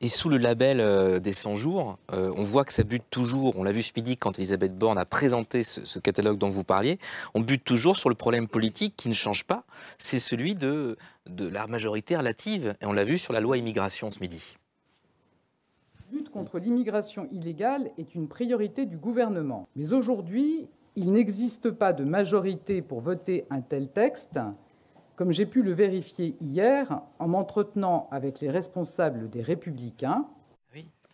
Et sous le label euh, des 100 jours, euh, on voit que ça bute toujours, on l'a vu ce midi quand Elisabeth Borne a présenté ce, catalogue dont vous parliez, on bute toujours sur le problème politique qui ne change pas, c'est celui de, de la majorité relative, et on l'a vu sur la loi immigration ce midi. La lutte contre l'immigration illégale est une priorité du gouvernement. Mais aujourd'hui, il n'existe pas de majorité pour voter un tel texte comme j'ai pu le vérifier hier en m'entretenant avec les responsables des Républicains,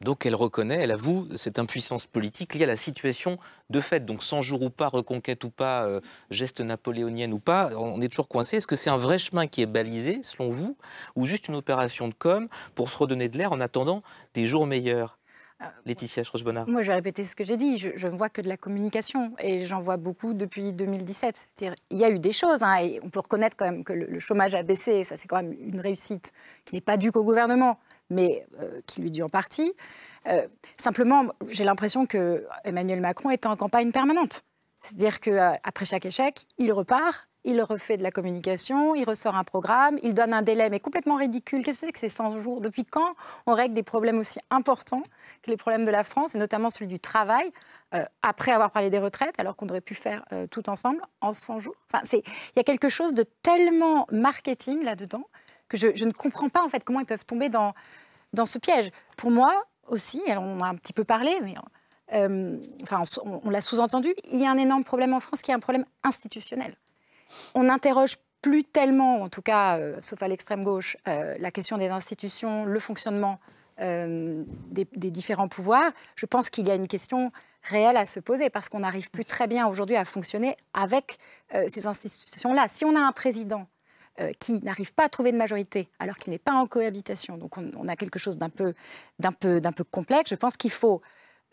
donc elle reconnaît, elle avoue cette impuissance politique liée à la situation de fait. Donc 100 jours ou pas, reconquête ou pas, euh, geste napoléonienne ou pas, on est toujours coincé. Est-ce que c'est un vrai chemin qui est balisé, selon vous, ou juste une opération de com pour se redonner de l'air en attendant des jours meilleurs euh, Laetitia schroche Moi, je vais répéter ce que j'ai dit. Je, ne vois que de la communication et j'en vois beaucoup depuis 2017. Il y a eu des choses hein, et on peut reconnaître quand même que le, chômage a baissé. ça, c'est quand même une réussite qui n'est pas due qu'au gouvernement, mais euh, qui lui due en partie. Euh, simplement, j'ai l'impression que Emmanuel Macron est en campagne permanente. C'est-à-dire qu'après chaque échec, il repart il refait de la communication, il ressort un programme, il donne un délai, mais complètement ridicule. Qu'est-ce que c'est que ces 100 jours Depuis quand on règle des problèmes aussi importants que les problèmes de la France, et notamment celui du travail, euh, après avoir parlé des retraites, alors qu'on aurait pu faire euh, tout ensemble en 100 jours Enfin, il y a quelque chose de tellement marketing là-dedans que je, ne comprends pas en fait comment ils peuvent tomber dans, dans ce piège. Pour moi aussi, alors on a un petit peu parlé, mais euh, enfin, on l'a sous-entendu, il y a un énorme problème en France qui est un problème institutionnel on n'interroge plus tellement, en tout cas, euh, sauf à l'extrême gauche, euh, la question des institutions, le fonctionnement euh, des, différents pouvoirs. Je pense qu'il y a une question réelle à se poser parce qu'on n'arrive plus très bien aujourd'hui à fonctionner avec ces institutions-là. Si on a un président qui n'arrive pas à trouver de majorité alors qu'il n'est pas en cohabitation, donc on, a quelque chose d'un peu complexe, je pense qu'il faut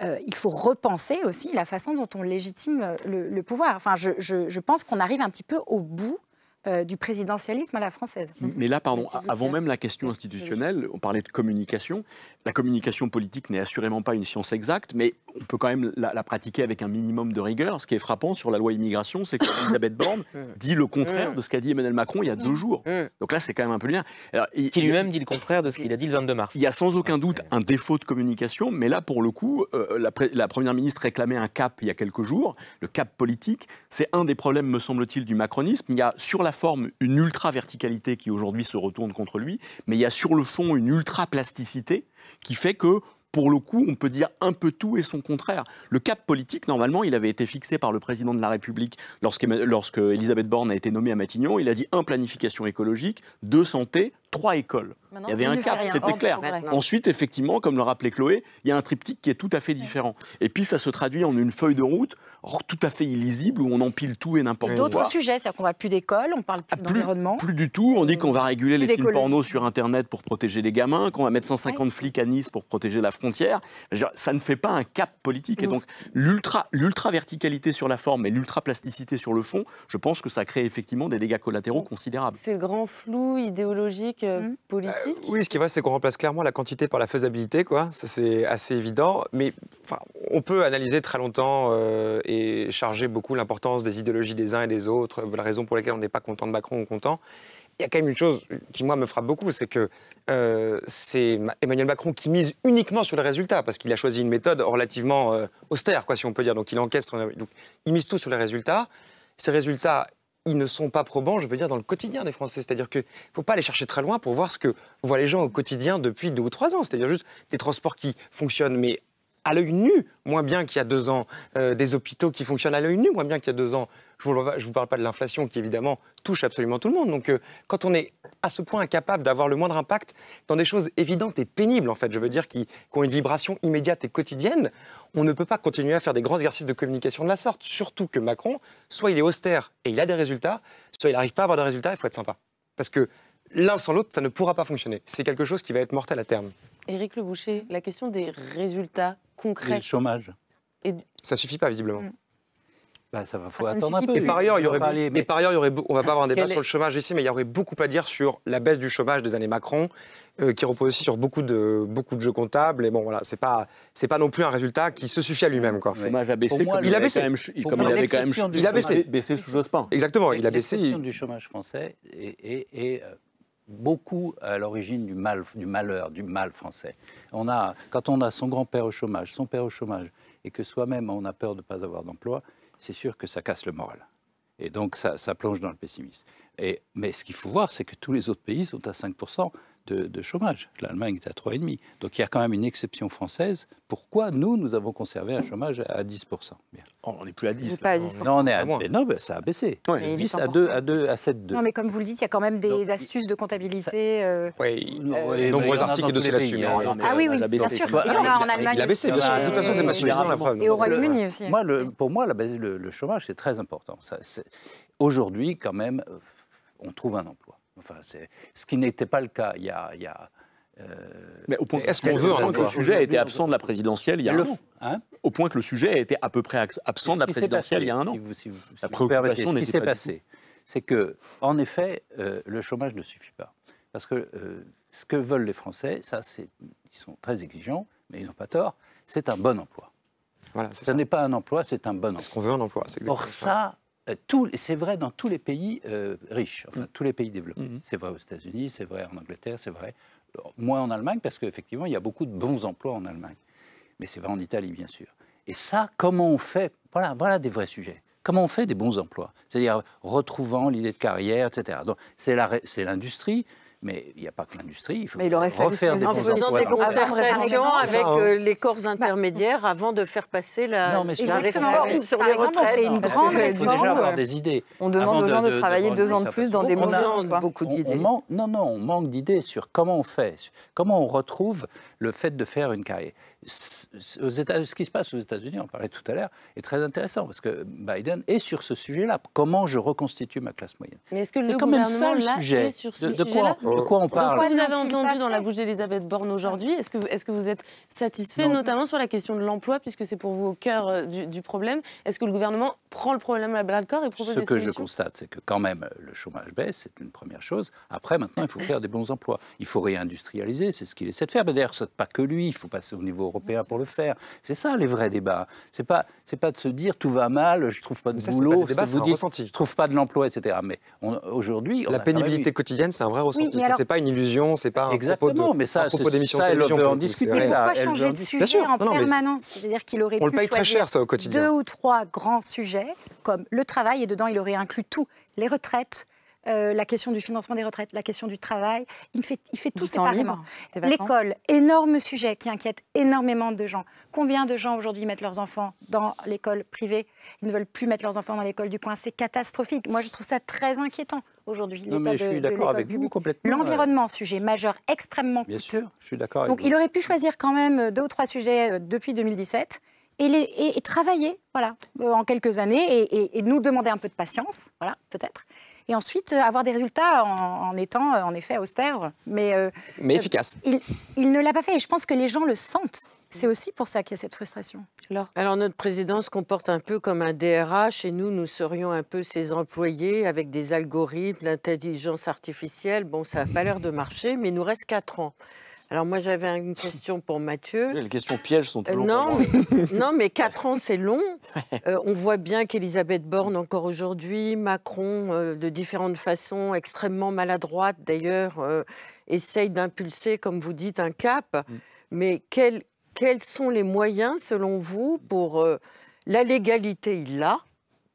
euh, il faut repenser aussi la façon dont on légitime euh, le, pouvoir. Enfin, je, pense qu'on arrive un petit peu au bout euh, du présidentialisme à la française. Mais là, pardon, avant même la question institutionnelle, on parlait de communication. La communication politique n'est assurément pas une science exacte, mais on peut quand même la, pratiquer avec un minimum de rigueur. Ce qui est frappant sur la loi immigration, c'est qu'Elisabeth Borne dit le contraire de ce qu'a dit Emmanuel Macron il y a deux jours. Donc là, c'est quand même un peu bien. qui lui-même dit le contraire de ce qu'il a dit le 22 mars. Il y a sans aucun doute un défaut de communication, mais là, pour le coup, euh, la, la, Première ministre réclamait un cap il y a quelques jours, le cap politique. C'est un des problèmes, me semble-t-il, du macronisme. Il y a sur la forme une ultra-verticalité qui aujourd'hui se retourne contre lui, mais il y a sur le fond une ultra-plasticité qui fait que pour le coup, on peut dire un peu tout et son contraire. Le cap politique, normalement, il avait été fixé par le président de la République lorsque, lorsque Elisabeth Borne a été nommée à Matignon. Il a dit un, planification écologique, deux, santé, trois écoles. il y avait un cap, c'était clair. Ensuite, effectivement, comme le rappelait Chloé, il y a un triptyque qui est tout à fait différent. Et puis, ça se traduit en une feuille de route tout à fait illisible où on empile tout et n'importe quoi. D'autres sujets, c'est-à-dire qu'on va plus d'école, on ne parle ah, plus, d'environnement. Plus du tout, on dit qu'on va réguler les films pornos sur Internet pour protéger les gamins, qu'on va mettre 150 flics à Nice pour protéger la frontière. ça ne fait pas un cap politique. Et donc, l'ultra-verticalité sur la forme et l'ultra-plasticité sur le fond, je pense que ça crée effectivement des dégâts collatéraux considérables. Ces grands flou idéologique euh, mmh. bah, politique Oui, ce qui est vrai, c'est qu'on remplace clairement la quantité par la faisabilité, quoi. Ça, c'est assez évident. Mais on peut analyser très longtemps euh, et charger beaucoup l'importance des idéologies des uns et des autres, euh, la raison pour laquelle on n'est pas content de Macron ou content. Il y a quand même une chose qui, moi, me frappe beaucoup, c'est que c'est Emmanuel Macron qui mise uniquement sur les résultats, parce qu'il a choisi une méthode relativement austère, quoi, si on peut dire. Donc, il encaisse, il mise tout sur les résultats. Ces résultats, ils ne sont pas probants, je veux dire, dans le quotidien des Français. C'est-à-dire qu'il ne faut pas aller chercher très loin pour voir ce que voient les gens au quotidien depuis deux ou trois ans. C'est-à-dire juste des transports qui fonctionnent, mais à l'œil nu, moins bien qu'il y a deux ans, euh, des hôpitaux qui fonctionnent à l'œil nu, moins bien qu'il y a deux ans. Je ne vous, vous, parle pas de l'inflation qui, évidemment, touche absolument tout le monde. Donc, euh, quand on est à ce point incapable d'avoir le moindre impact dans des choses évidentes et pénibles, en fait, je veux dire, qui, qui ont une vibration immédiate et quotidienne, on ne peut pas continuer à faire des grands exercices de communication de la sorte. Surtout que Macron, soit il est austère et il a des résultats, soit il n'arrive pas à avoir des résultats, il faut être sympa. Parce que l'un sans l'autre, ça ne pourra pas fonctionner. C'est quelque chose qui va être mortel à terme. Éric Le Boucher, la question des résultats et le chômage. Et... Ça suffit pas, visiblement. Mm. Bah, ça va, faut ah, attendre un peu. Et par ailleurs, il y aurait, mais... par ailleurs, il y aurait, on va pas avoir un débat sur le chômage ici, mais il y aurait beaucoup à dire sur la baisse du chômage des années Macron, euh, qui repose aussi sur beaucoup de, beaucoup de jeux comptables. Et bon, voilà, c'est pas, c'est pas non plus un résultat qui se suffit à lui-même, quoi. Le chômage a baissé. il a baissé. Même, il avait quand même, il a baissé. Baissé sous Jospin. Exactement, il a baissé. du chômage français et, et, beaucoup à l'origine du mal, du malheur, du mal français. quand on a son grand-père au chômage, son père au chômage, et que soi-même on a peur de ne pas avoir d'emploi, c'est sûr que ça casse le moral. Et donc ça, plonge dans le pessimisme. mais ce qu'il faut voir, c'est que tous les autres pays sont à 5% de, chômage. L'Allemagne est à 3,5. Donc il y a quand même une exception française. Pourquoi nous, nous avons conservé un chômage à 10 on n'est plus à 10. non, on est mais non, ça a baissé. Oui. 10 à 2, à 2, à Non, mais comme vous le dites, il y a quand même des astuces de comptabilité. Ça... Euh... Oui, euh, de nombreux articles de là-dessus. Ah oui, oui, bien sûr. Bah, il en a Allemagne. Il a baissé, bien sûr. De toute façon, c'est pas suffisant, la preuve. Et au euh, Royaume-Uni aussi. Pour moi, le chômage, c'est très important. Aujourd'hui, quand même, euh, on trouve un emploi. Enfin, c'est ce qui n'était pas le cas il y a. Euh, mais au point est-ce qu'on veut que le sujet a été absent de la présidentielle il y a un an hein Au point que le sujet a été à peu près absent de la présidentielle il y a un an. vous, ce qui s'est passé, c'est que, en effet, euh, le chômage ne suffit pas. Parce que euh, ce que veulent les Français, ça, ils sont très exigeants, mais ils n'ont pas tort, c'est un bon emploi. Voilà, ce n'est pas un emploi, c'est un bon emploi. Est-ce qu'on veut un emploi Or, ça euh, c'est vrai dans tous les pays euh, riches, enfin mm. tous les pays développés. Mm-hmm. C'est vrai aux États-Unis, c'est vrai en Angleterre, c'est vrai euh, moins en Allemagne parce qu'effectivement il y a beaucoup de bons emplois en Allemagne, mais c'est vrai en Italie bien sûr. Et ça, comment on fait Voilà, voilà des vrais sujets. Comment on fait des bons emplois C'est-à-dire retrouvant l'idée de carrière, etc. c'est l'industrie, mais il n'y a pas que l'industrie. Il faut refaire des en faisant des concertations avec euh, les corps bah. intermédiaires avant de faire passer la, non, mais la réforme sur les retraites. on fait une grande réforme. On demande aux gens de, travailler deux ans de plus dans des manque beaucoup d'idées. Non, non, on manque d'idées sur comment on fait, comment on retrouve le fait de faire une carrière ce qui se passe aux États-Unis, on parlait tout à l'heure, est très intéressant parce que Biden est sur ce sujet-là. Comment je reconstitue ma classe moyenne Mais quand même ça le sujet de, quoi, de, quoi, on parle vous avez entendu dans la bouche d'Elisabeth Borne aujourd'hui Est-ce que, est que, vous êtes satisfait, notamment sur la question de l'emploi, puisque c'est pour vous au cœur euh, du, problème Est-ce que le gouvernement prend le problème à bras le corps et propose des solutions Ce que je constate, c'est que quand même euh, le chômage baisse, c'est une première chose. Après, maintenant, il faut faire des bons emplois. Il faut réindustrialiser, c'est ce qu'il essaie de faire. Mais d'ailleurs, ce n'est pas que lui. Il faut passer au niveau européen pour le faire. C'est ça les vrais débats. C'est pas, c'est pas de se dire tout va mal, je trouve pas de boulot, pas débat, vous je trouve pas de l'emploi, etc. Mais aujourd'hui, la pénibilité quotidienne, c'est un vrai ressenti. C'est pas une illusion, c'est pas un Exactement, propos de, mais ça, un d'émission ça, elle en discuter. pourquoi changer de sujet en permanence C'est-à-dire qu'il aurait pu choisir deux ou trois grands sujets comme le travail et dedans il aurait inclus tout les retraites, euh, la question du financement des retraites, la question du travail. Il fait, il fait tout séparément. L'école, énorme sujet qui inquiète énormément de gens. Combien de gens aujourd'hui mettent leurs enfants dans l'école privée Ils ne veulent plus mettre leurs enfants dans l'école du coin. C'est catastrophique. Moi, je trouve ça très inquiétant aujourd'hui. Non, mais je suis d'accord avec vous complètement. Euh. L'environnement, sujet majeur extrêmement Bien je suis d'accord Donc, il aurait pu choisir quand même euh, deux ou trois sujets depuis 2017 et, les, travailler, voilà, en quelques années et, et, nous demander un peu de patience, voilà, peut-être et ensuite euh, avoir des résultats en, étant euh, en effet austère, mais, euh, mais efficace. Il, ne l'a pas fait et je pense que les gens le sentent. C'est aussi pour ça qu'il y a cette frustration. Alors, Alors notre présidence comporte un peu comme un DRH et nous, nous serions un peu ses employés avec des algorithmes, l'intelligence artificielle. Bon, ça n'a pas l'air de marcher, mais il nous reste quatre ans. Alors moi j'avais une question pour Mathieu. Les questions pièges sont toujours. non, mais, non, mais 4 ans c'est long. Euh, on voit bien qu'Elisabeth Borne encore aujourd'hui, Macron euh, de différentes façons, extrêmement maladroite d'ailleurs, euh, essaye d'impulser, comme vous dites, un cap. Mm. Mais quels sont les moyens selon vous pour... la légalité, il l'a.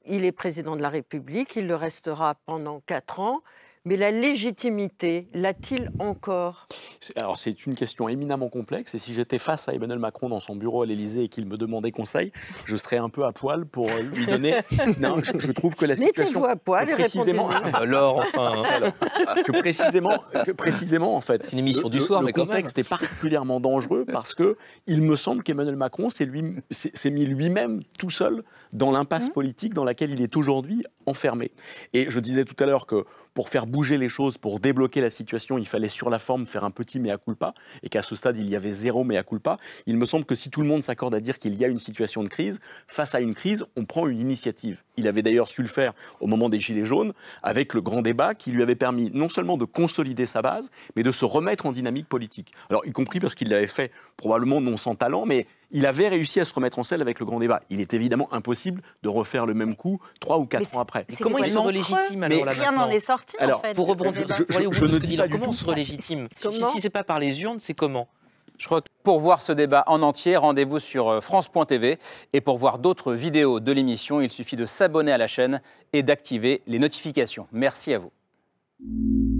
Il est président de la République, il le restera pendant quatre ans mais la légitimité l'a-t-il encore Alors c'est une question éminemment complexe et si j'étais face à Emmanuel Macron dans son bureau à l'Élysée et qu'il me demandait conseil, je serais un peu à poil pour euh, lui donner. non, je, trouve que la situation. à poil et précisément... Ah, alors enfin. que précisément, que précisément en fait. une émission du soir, le, mais le contexte est particulièrement dangereux parce que il me semble qu'Emmanuel Macron s'est lui, mis lui-même tout seul dans l'impasse hein politique dans laquelle il est aujourd'hui enfermé. Et je disais tout à l'heure que pour faire bouger les choses, pour débloquer la situation, il fallait sur la forme faire un petit mea culpa, et qu'à ce stade, il y avait zéro mea culpa. Il me semble que si tout le monde s'accorde à dire qu'il y a une situation de crise, face à une crise, on prend une initiative. Il avait d'ailleurs su le faire au moment des Gilets jaunes, avec le grand débat qui lui avait permis non seulement de consolider sa base, mais de se remettre en dynamique politique. Alors, y compris parce qu'il l'avait fait probablement non sans talent, mais il avait réussi à se remettre en selle avec le grand débat. Il est évidemment impossible de refaire le même coup trois ou quatre ans après. Mais comment il se relégitime alors là Rien n'en est sorti. Alors, en pour rebondir, je, ne dis pas du comment se relégitime Si, ce n'est pas par les urnes, c'est comment je crois que pour voir ce débat en entier, rendez-vous sur euh, France.tv. Et pour voir d'autres vidéos de l'émission, il suffit de s'abonner à la chaîne et d'activer les notifications. Merci à vous.